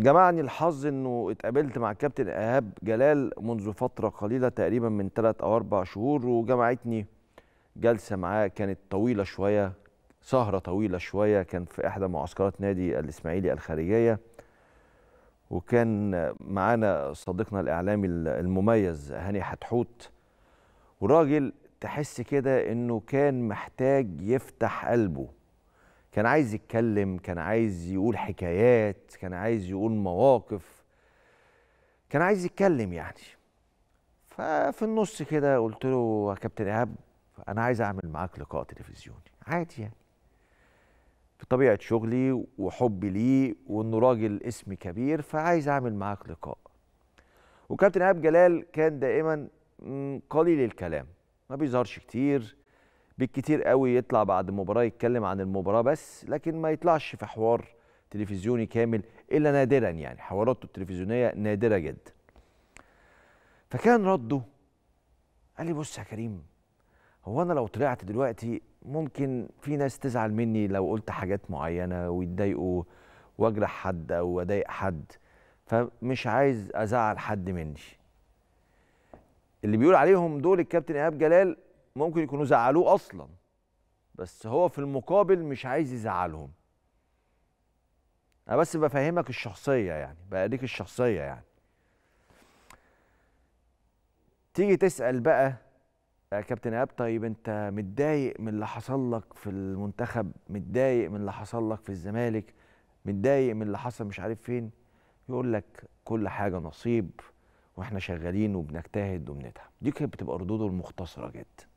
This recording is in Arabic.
جمعني الحظ انه اتقابلت مع الكابتن ايهاب جلال منذ فتره قليله تقريبا من ثلاث او اربع شهور وجمعتني جلسه معاه كانت طويله شويه سهره طويله شويه كان في احدى معسكرات نادي الاسماعيلي الخارجيه وكان معانا صديقنا الاعلامي المميز هاني حتحوت وراجل تحس كده انه كان محتاج يفتح قلبه كان عايز يتكلم كان عايز يقول حكايات كان عايز يقول مواقف كان عايز يتكلم يعني ففي النص كده قلت له يا كابتن ايهاب انا عايز اعمل معاك لقاء تلفزيوني عادي يعني بطبيعه شغلي وحبي ليه وانه راجل اسمي كبير فعايز اعمل معاك لقاء وكابتن ايهاب جلال كان دائما قليل الكلام ما بيظهرش كتير بالكتير قوي يطلع بعد مباراه يتكلم عن المباراه بس لكن ما يطلعش في حوار تلفزيوني كامل الا نادرا يعني حواراته التلفزيونيه نادره جدا فكان رده قال لي بص يا كريم هو انا لو طلعت دلوقتي ممكن في ناس تزعل مني لو قلت حاجات معينه ويتضايقوا واجرح حد او اضايق حد فمش عايز ازعل حد مني اللي بيقول عليهم دول الكابتن ايهاب جلال ممكن يكونوا زعلوه اصلا بس هو في المقابل مش عايز يزعلهم انا بس بفهمك الشخصيه يعني بقى الشخصيه يعني تيجي تسال بقى يا كابتن ايهاب طيب انت متضايق من اللي حصل لك في المنتخب متضايق من اللي حصل لك في الزمالك متضايق من اللي حصل مش عارف فين يقول لك كل حاجه نصيب واحنا شغالين وبنجتهد وبنتعب دي كانت بتبقى ردوده المختصره جدا